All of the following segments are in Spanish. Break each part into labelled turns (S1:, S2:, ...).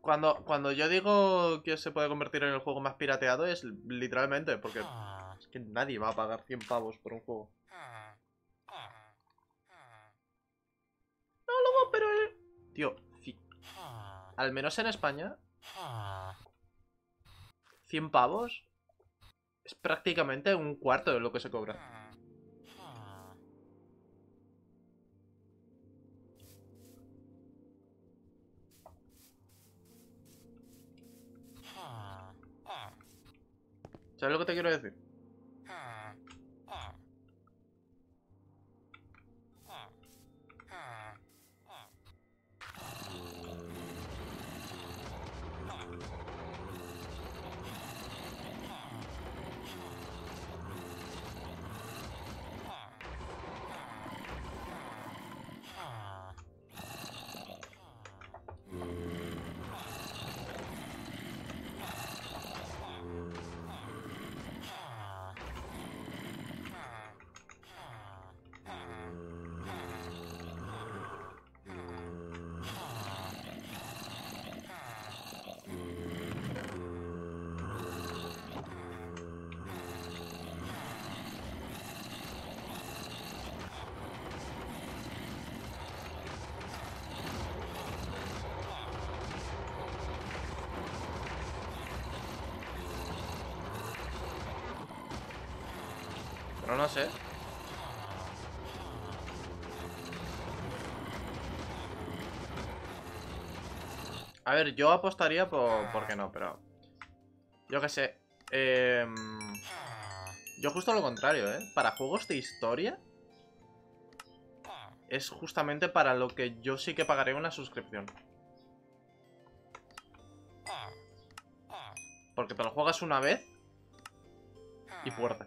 S1: Cuando, cuando yo digo que se puede convertir en el juego más pirateado es literalmente, porque es que nadie va a pagar 100 pavos por un juego. No, luego, pero... El... Tío, al menos en España... 100 pavos es prácticamente un cuarto de lo que se cobra. ¿Sabes lo que te quiero decir? sé. A ver, yo apostaría por... ¿Por qué no? Pero... Yo qué sé. Em, yo justo lo contrario, ¿eh? Para juegos de historia... Es justamente para lo que yo sí que pagaré una suscripción. Porque te lo juegas una vez... Y puerta.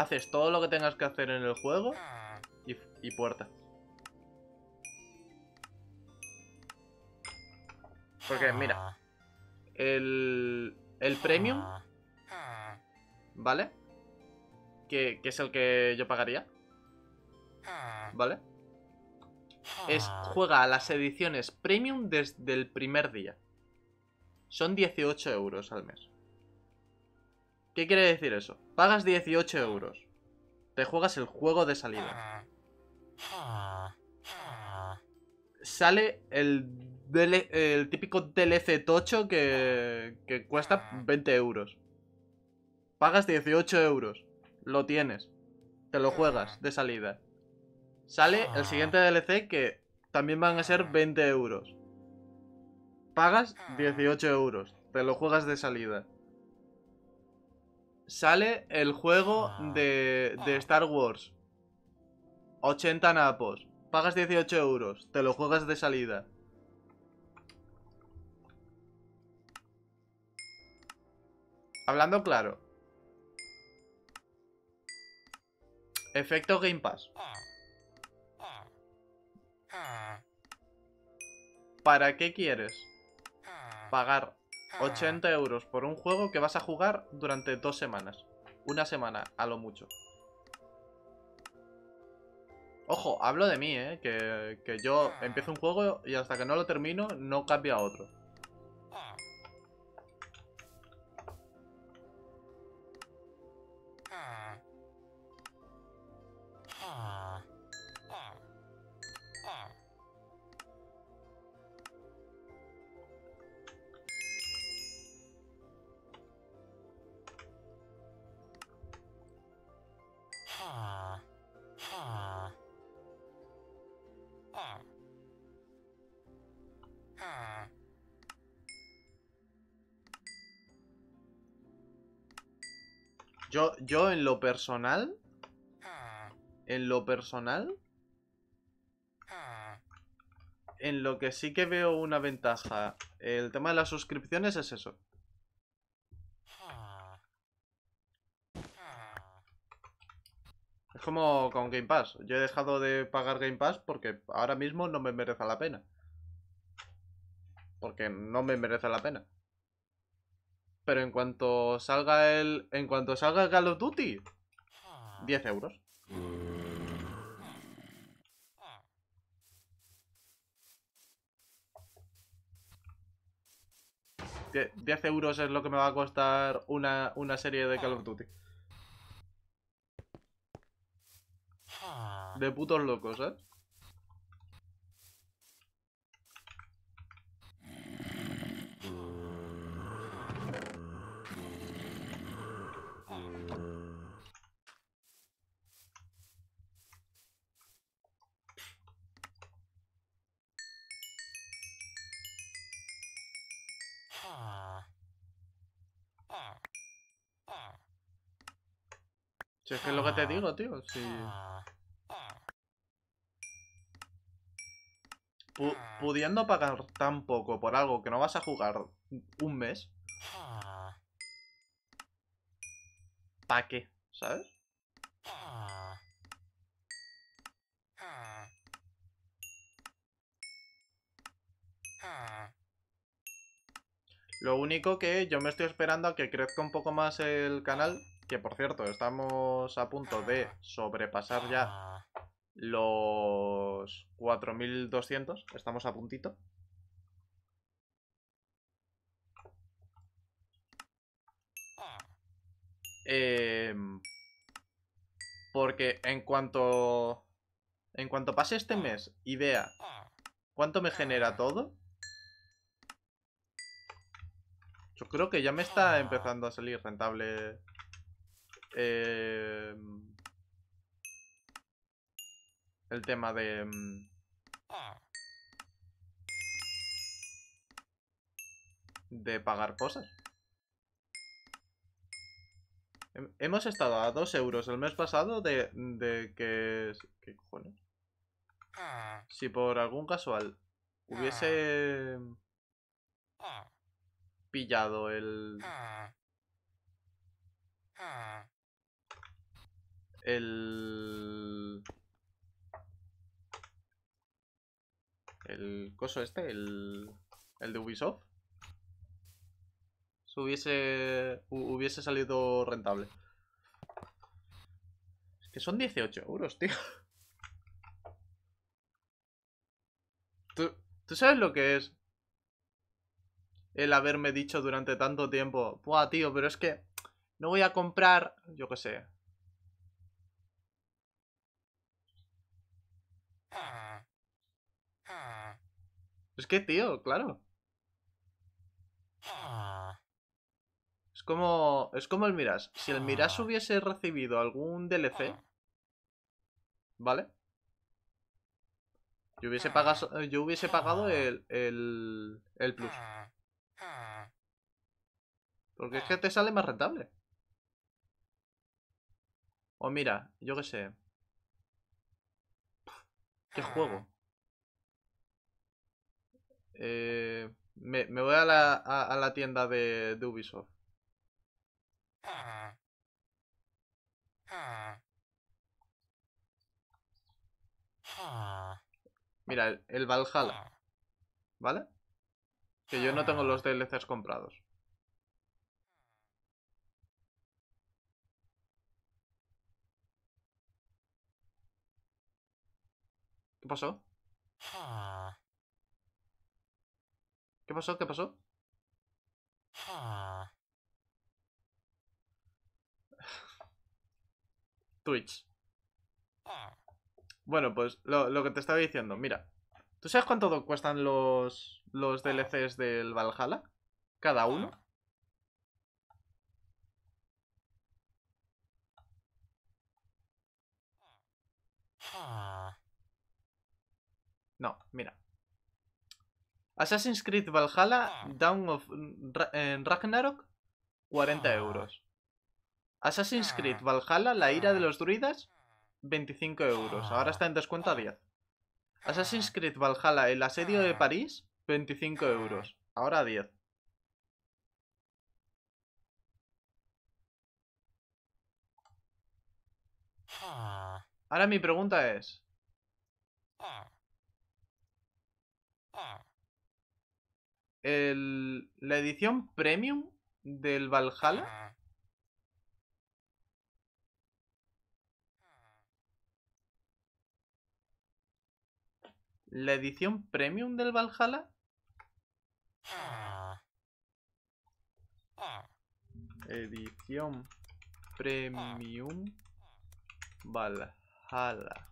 S1: Haces todo lo que tengas que hacer en el juego y, puertas puerta.
S2: Porque, mira,
S1: el, el premium, ¿vale? Que, que es el que yo pagaría, ¿vale? Es, juega a las ediciones premium desde el primer día. Son 18 euros al mes. ¿Qué quiere decir eso? Pagas 18 euros. Te juegas el juego de salida. Sale el, el típico DLC tocho que, que cuesta 20 euros. Pagas 18 euros. Lo tienes. Te lo juegas de salida. Sale el siguiente DLC que también van a ser 20 euros. Pagas 18 euros. Te lo juegas de salida sale el juego ah. de, Star Wars. 80 napos. Pagas 18 euros. Te lo juegas de salida. Hablando claro. Efecto Game Pass. ¿Para qué quieres? Pagar. 80 ah. euros por un juego que vas a jugar durante dos semanas. Una semana, a lo mucho. Ojo, hablo de mí, eh, Que, yo ah. empiezo un juego y hasta que no lo termino no cambia a otro. Yo, en lo personal. Hmm. En lo personal. Hmm. En lo que sí que veo una ventaja. El tema de las suscripciones es eso. Hmm. Es como con Game Pass. Yo he dejado de pagar Game Pass porque ahora mismo no me merece la pena. Porque no me merece la pena. Pero en cuanto salga el. En cuanto salga el Call of Duty, 10 euros. 10 euros es lo que me va a costar una, una serie de Call of Duty. De putos locos, ¿eh? Si es que es lo que te digo, tío. Si... pudiendo pagar tan poco por algo que no vas a jugar un mes. ¿Para qué? ¿Sabes? Lo único que yo me estoy esperando a que crezca un poco más el canal, que por cierto, estamos a punto de sobrepasar ya los 4200, estamos a puntito. Em, porque en cuanto en cuanto pase este mes y vea cuánto me genera todo, creo que ya me está ah. empezando a salir rentable. Eh, el tema de... Mm, de pagar cosas. Hemos estado a 2 euros el mes pasado de, de que... cojones? Ah. Si por algún casual hubiese... Ah pillado el... Ah. Ah. El... El coso este, el... El de Ubisoft. Si hubiese... Hubiese salido rentable. Es que son 18 euros, tío. ¿Tú, ¿Tú sabes lo que es el haberme dicho durante tanto tiempo, Buah, tío, pero es que no voy a comprar, yo qué sé.
S3: Es que, tío, claro.
S1: Es como, es como el Miras. Si el Miras hubiese recibido algún DLC, ¿vale? Yo hubiese pagado, yo hubiese pagado el, el, el plus. Porque es que te sale más rentable. O mira, yo qué sé. ¿Qué juego? Eh, me, voy a la, tienda de, Ubisoft. Mira, el, el Valhalla. ¿Vale? Que yo no tengo los DLCs comprados. Ah. ¿Qué pasó? ¿Qué pasó? ¿Qué ah. pasó? Twitch. Ah. Bueno, pues lo, que te estaba diciendo, mira. ¿Tú sabes cuánto cuestan los, los DLCs del Valhalla? Cada uno. No, mira. Assassin's Creed Valhalla, ah. Down of Ragnarok, 40 ah. euros. Assassin's Creed ah. Valhalla, La ira de los druidas, 25 euros. Ahora está en descuento a 10. Assassin's Creed Valhalla, El asedio de París, 25 euros. Ahora a 10. Ahora mi pregunta es... el, la edición premium del Valhalla. La edición premium del Valhalla. Ah. Ah. Edición premium ah.
S2: Valhalla.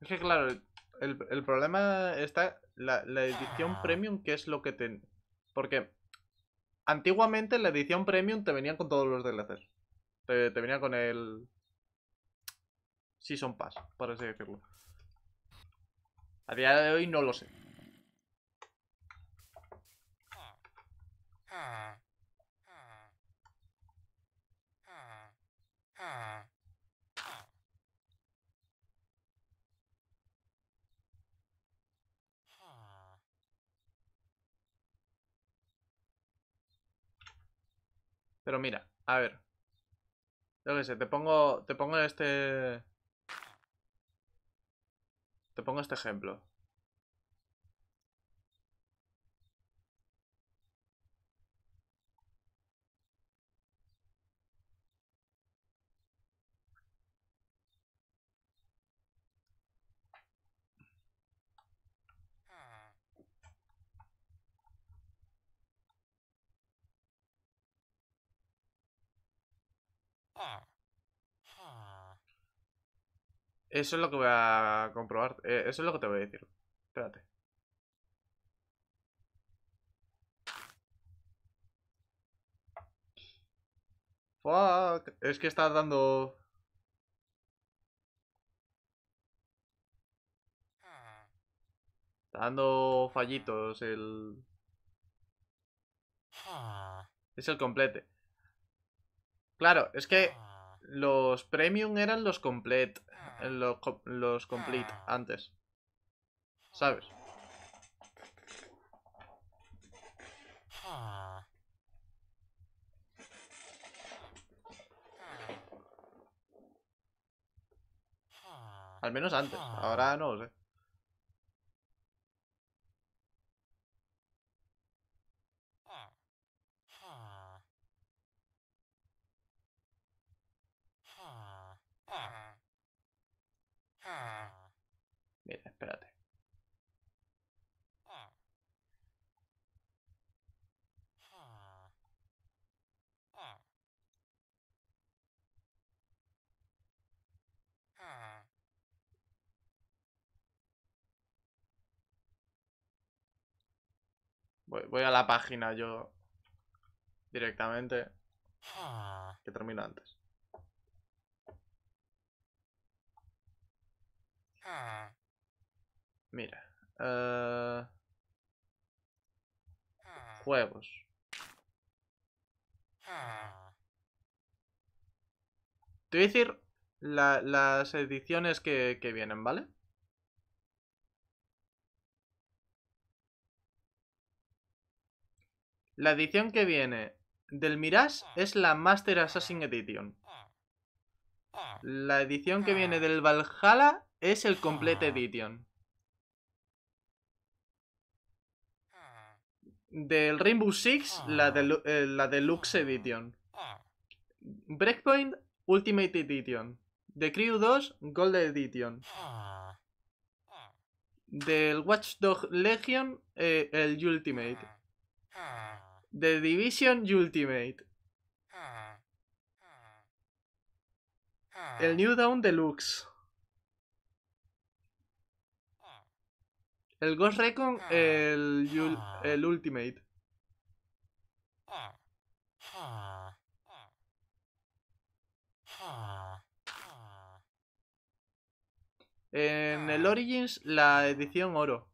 S1: Es que claro, el, el, problema está la, la edición ah. premium, que es lo que te... Porque Antiguamente la edición premium te venían con todos los DLCs. Te, te venían con el Season Pass, por así decirlo. A día de hoy no lo sé. Pero mira, a ver. Yo qué sé, te pongo, te pongo este... Te pongo este ejemplo. Eso es lo que voy a comprobar. Eh, eso es lo que te voy a decir. Espérate. Es que está dando... dando fallitos el... Es el complete. Claro, es que ah. los premium eran los complete. Ah. Los, complete ah. antes. ¿Sabes? Al menos antes, ahora no lo sé.
S2: Mira, espérate.
S1: Voy, voy a la página yo directamente que termino antes. Ah. Mira. Ah, juegos. Te voy a decir las ediciones que, que vienen, ¿vale? La edición que viene del Mirage es la Master Assassin Edition. La edición que viene del Valhalla es el Complete Edition. Del Rainbow Six, la, ah. eh, Deluxe Edition. Ah. Breakpoint Ultimate Edition. The Crew 2 Gold Edition. Ah. Del Watchdog Legion, eh, el Ultimate. The Division Ultimate. El New Dawn, Deluxe. El Ghost Recon, ah. el, ah. el Ultimate. En el ah. Origins, la edición oro.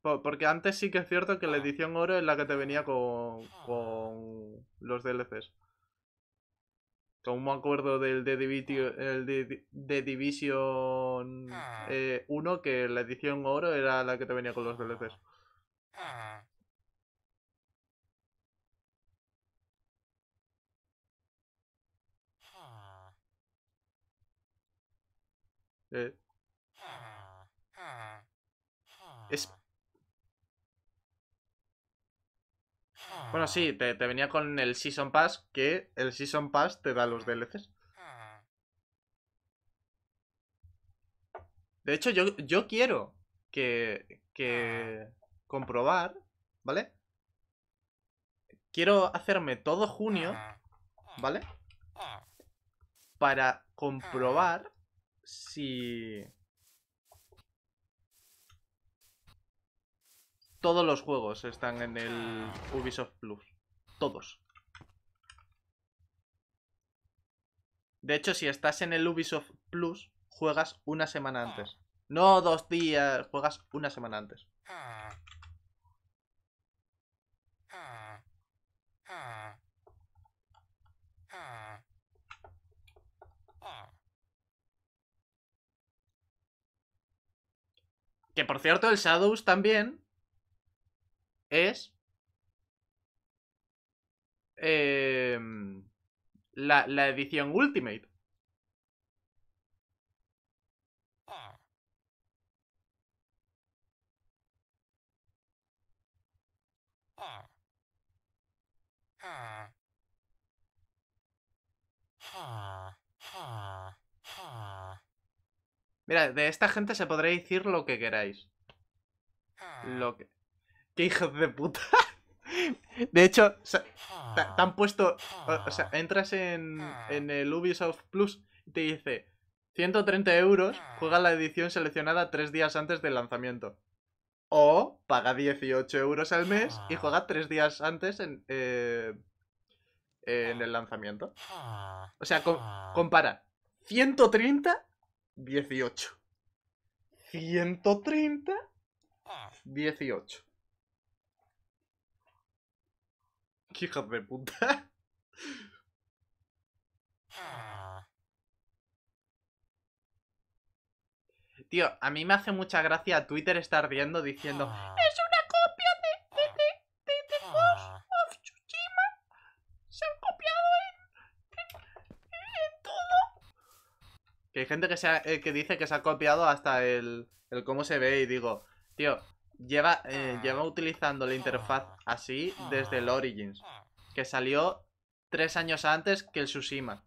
S1: Porque antes sí que es cierto que la edición oro es la que te venía con, con los DLCs. Como me acuerdo del de Division, ah. el de, Division 1, ah. eh, que la edición oro era la que te venía con los DLCs. Ah. Eh. Bueno, sí, te, venía con el Season Pass, que el Season Pass te da los DLCs. De hecho, yo, yo quiero que, que comprobar, ¿vale? Quiero hacerme todo junio, ¿vale? Para comprobar si Todos los juegos están en el Ubisoft Plus. Todos. De hecho, si estás en el Ubisoft Plus, juegas una semana antes. No dos días, juegas una semana antes. Que por cierto, el Shadows también es em, la, edición
S2: Ultimate. Ah. Ah.
S3: Ah. Mira, de
S1: esta gente se podrá decir lo que queráis. Lo que... Qué hijos de puta. De hecho, te, han puesto. O, sea, entras en, en el Ubisoft Plus y te dice 130 euros, juega la edición seleccionada tres días antes del lanzamiento. O paga 18 euros al mes y juega tres días antes en, eh, en el lanzamiento. O sea, compara 130, 18. 130, 18. Hijos de puta. Tío, a mí me hace mucha gracia Twitter estar viendo diciendo ¡Es una
S2: copia de, de, de, de Ghost of Tsushima! ¡Se han copiado en, en,
S1: todo! Que hay gente que, se eh, que dice que se ha copiado hasta el, el cómo se ve y digo, tío, lleva, eh, ah. lleva utilizando la interfaz así desde el Origins, que salió tres años antes que el Tsushima.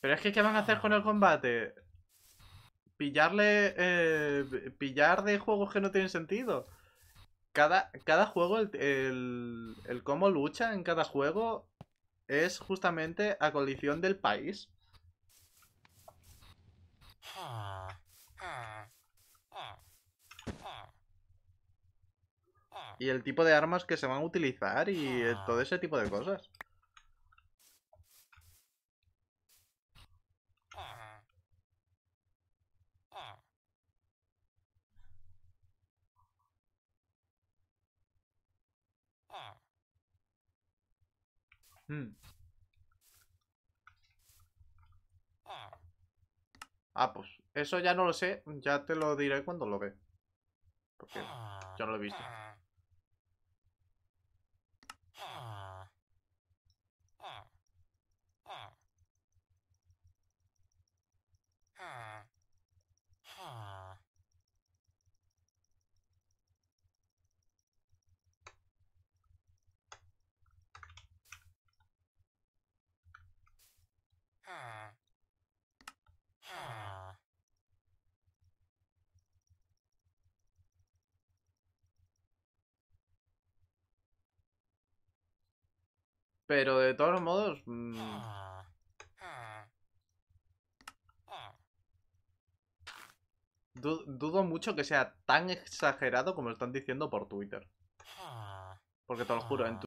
S1: Pero es que, ¿qué van a hacer con el combate? Pillarle... Eh, pillar de juegos que no tienen sentido. Cada, juego, el, el, el cómo lucha en cada juego es justamente a condición del país. Y el tipo de armas que se van a utilizar y eh, todo ese tipo de cosas. Hmm. Ah, pues eso ya no lo sé. Ya te lo diré cuando lo ve. Porque Ya no lo he visto. Pero de todos modos... Mm, dudo mucho que sea tan exagerado como lo están diciendo por Twitter. Porque te lo juro, en